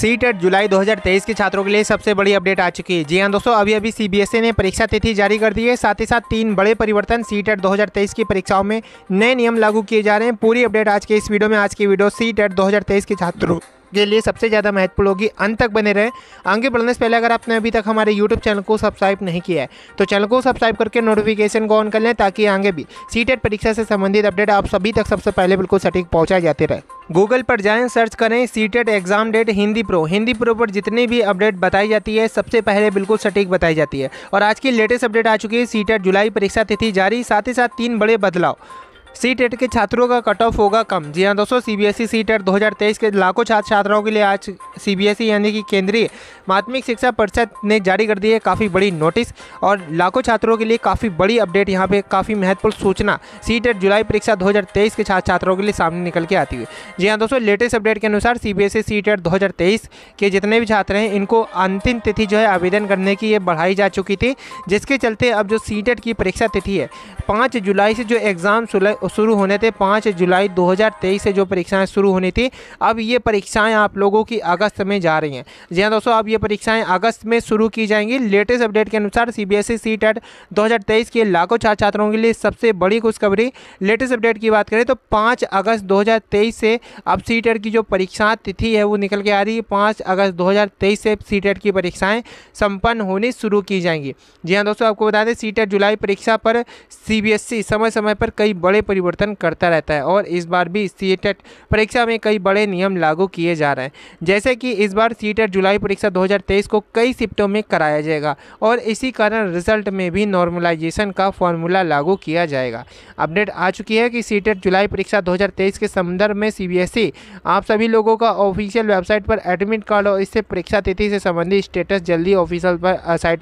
C TET जुलाई 2023 के छात्रों के लिए सबसे बड़ी अपडेट आ चुकी है जी हाँ दोस्तों अभी अभी सीबीएसई e ने परीक्षा तिथि जारी कर दी है साथ ही साथ तीन बड़े परिवर्तन सी टेट दो की परीक्षाओं में नए नियम लागू किए जा रहे हैं पूरी अपडेट आज के इस वीडियो में आज की वीडियो सी टेट दो के छात्रों के लिए सबसे ज़्यादा महत्वपूर्ण होगी अंत तक बने रहें आगे बढ़ने से पहले अगर आपने अभी तक हमारे यूट्यूब चैनल को सब्सक्राइब नहीं किया है तो चैनल को सब्सक्राइब करके नोटिफिकेशन को ऑन कर लें ताकि आगे भी सी परीक्षा से संबंधित अपडेट आप सभी तक सबसे पहले बिल्कुल सटीक पहुँचाए जाते रहे गूगल पर जाएं सर्च करें CTET exam date Hindi pro Hindi pro पर जितनी भी अपडेट बताई जाती है सबसे पहले बिल्कुल सटीक बताई जाती है और आज की लेटेस्ट अपडेट आ चुकी है सीटेट जुलाई परीक्षा तिथि जारी साथ ही साथ तीन बड़े बदलाव सी टेट e के छात्रों का कट ऑफ होगा कम जी हाँ दोस्तों C B S E CTET दो के लाखों छात्र छात्राओं के लिए आज सी बी एस ई यानी कि केंद्रीय माध्यमिक शिक्षा परिषद ने जारी कर दी है काफ़ी बड़ी नोटिस और लाखों छात्रों के लिए काफ़ी बड़ी अपडेट यहाँ पे काफ़ी महत्वपूर्ण सूचना सी टेट e जुलाई परीक्षा तेईस के छात्र छात्राओं के लिए सामने निकल के आती हुई जी हाँ दोस्तों लेटेस्ट अपडेट के अनुसार C B S E CTET दो के जितने भी छात्र हैं इनको अंतिम तिथि जो है आवेदन करने की ये बढ़ाई जा चुकी थी जिसके चलते अब जो सी टेट e की परीक्षा तिथि है पाँच जुलाई से जो एग्ज़ाम सुलह शुरू होने थे पाँच जुलाई 2023 से जो परीक्षाएं शुरू होनी थी अब ये परीक्षाएं आप लोगों की अगस्त में जा रही हैं जी हाँ दोस्तों अब ये परीक्षाएं अगस्त में शुरू की जाएंगी लेटेस्ट अपडेट के अनुसार C B S E CTET दो के लाखों छात्र छात्राओं के लिए सबसे बड़ी खुशखबरी लेटेस्ट अपडेट की बात करें तो पाँच अगस्त दो से अब सी e की जो परीक्षा तिथि है वो निकल के आ रही है पाँच अगस्त दो से सी e की परीक्षाएँ संपन्न होनी शुरू की जाएंगी जी हाँ दोस्तों आपको बता दें सी e जुलाई परीक्षा पर सी समय समय पर कई बड़े परिवर्तन करता रहता है और इस बार भी सी परीक्षा में कई बड़े नियम लागू किए जा रहे हैं जैसे कि इस बार सी जुलाई परीक्षा 2023 को कई शिफ्टों में कराया जाएगा और इसी कारण रिजल्ट में भी नॉर्मलाइजेशन का फॉर्मूला लागू किया जाएगा अपडेट आ चुकी है कि सी जुलाई परीक्षा दो के संदर्भ में सी आप सभी लोगों का ऑफिशियल वेबसाइट पर एडमिट कार्ड और इससे परीक्षा तिथि से संबंधित स्टेटस जल्दी ऑफिशियल पर साइट